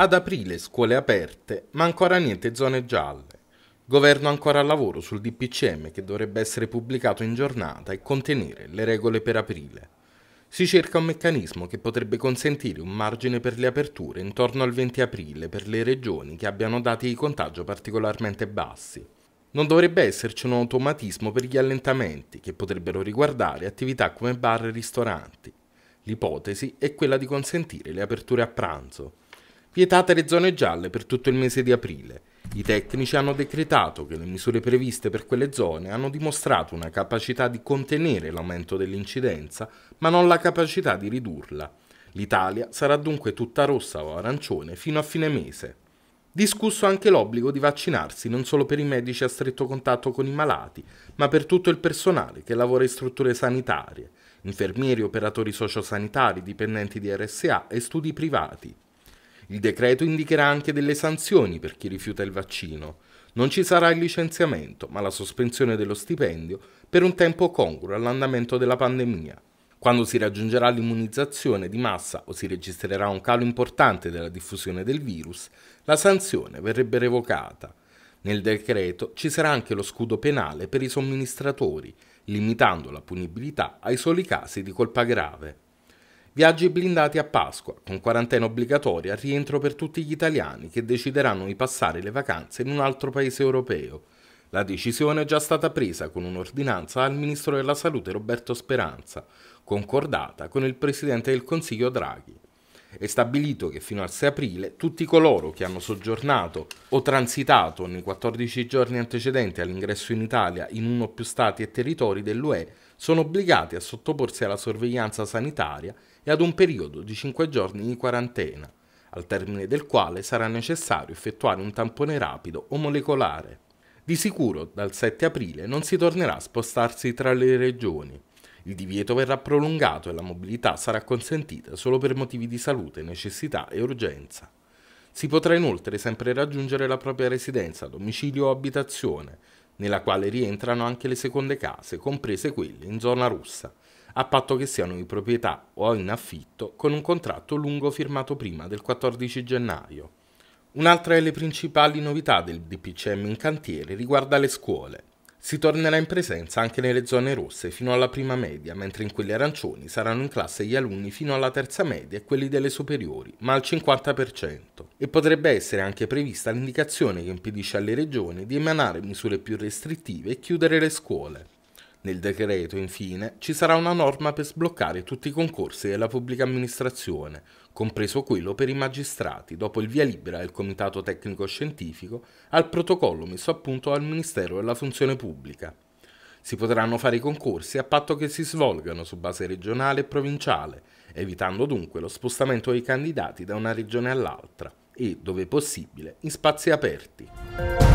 Ad aprile scuole aperte, ma ancora niente zone gialle. Governo ancora al lavoro sul DPCM che dovrebbe essere pubblicato in giornata e contenere le regole per aprile. Si cerca un meccanismo che potrebbe consentire un margine per le aperture intorno al 20 aprile per le regioni che abbiano dati di contagio particolarmente bassi. Non dovrebbe esserci un automatismo per gli allentamenti che potrebbero riguardare attività come bar e ristoranti. L'ipotesi è quella di consentire le aperture a pranzo. Vietate le zone gialle per tutto il mese di aprile. I tecnici hanno decretato che le misure previste per quelle zone hanno dimostrato una capacità di contenere l'aumento dell'incidenza, ma non la capacità di ridurla. L'Italia sarà dunque tutta rossa o arancione fino a fine mese. Discusso anche l'obbligo di vaccinarsi non solo per i medici a stretto contatto con i malati, ma per tutto il personale che lavora in strutture sanitarie, infermieri, operatori sociosanitari, dipendenti di RSA e studi privati. Il decreto indicherà anche delle sanzioni per chi rifiuta il vaccino. Non ci sarà il licenziamento, ma la sospensione dello stipendio per un tempo congruo all'andamento della pandemia. Quando si raggiungerà l'immunizzazione di massa o si registrerà un calo importante della diffusione del virus, la sanzione verrebbe revocata. Nel decreto ci sarà anche lo scudo penale per i somministratori, limitando la punibilità ai soli casi di colpa grave. Viaggi blindati a Pasqua, con quarantena obbligatoria, rientro per tutti gli italiani che decideranno di passare le vacanze in un altro paese europeo. La decisione è già stata presa con un'ordinanza al Ministro della Salute Roberto Speranza, concordata con il Presidente del Consiglio Draghi. È stabilito che fino al 6 aprile tutti coloro che hanno soggiornato o transitato nei 14 giorni antecedenti all'ingresso in Italia in uno o più stati e territori dell'UE sono obbligati a sottoporsi alla sorveglianza sanitaria e ad un periodo di 5 giorni di quarantena, al termine del quale sarà necessario effettuare un tampone rapido o molecolare. Di sicuro dal 7 aprile non si tornerà a spostarsi tra le regioni. Il divieto verrà prolungato e la mobilità sarà consentita solo per motivi di salute, necessità e urgenza. Si potrà inoltre sempre raggiungere la propria residenza, domicilio o abitazione, nella quale rientrano anche le seconde case, comprese quelle in zona russa, a patto che siano di proprietà o in affitto con un contratto lungo firmato prima del 14 gennaio. Un'altra delle principali novità del DPCM in cantiere riguarda le scuole. Si tornerà in presenza anche nelle zone rosse fino alla prima media, mentre in quelle arancioni saranno in classe gli alunni fino alla terza media e quelli delle superiori, ma al 50%. E potrebbe essere anche prevista l'indicazione che impedisce alle regioni di emanare misure più restrittive e chiudere le scuole. Nel decreto, infine, ci sarà una norma per sbloccare tutti i concorsi della pubblica amministrazione, compreso quello per i magistrati, dopo il via libera del Comitato Tecnico Scientifico al protocollo messo a punto dal Ministero della Funzione Pubblica. Si potranno fare i concorsi a patto che si svolgano su base regionale e provinciale, evitando dunque lo spostamento dei candidati da una regione all'altra e, dove possibile, in spazi aperti.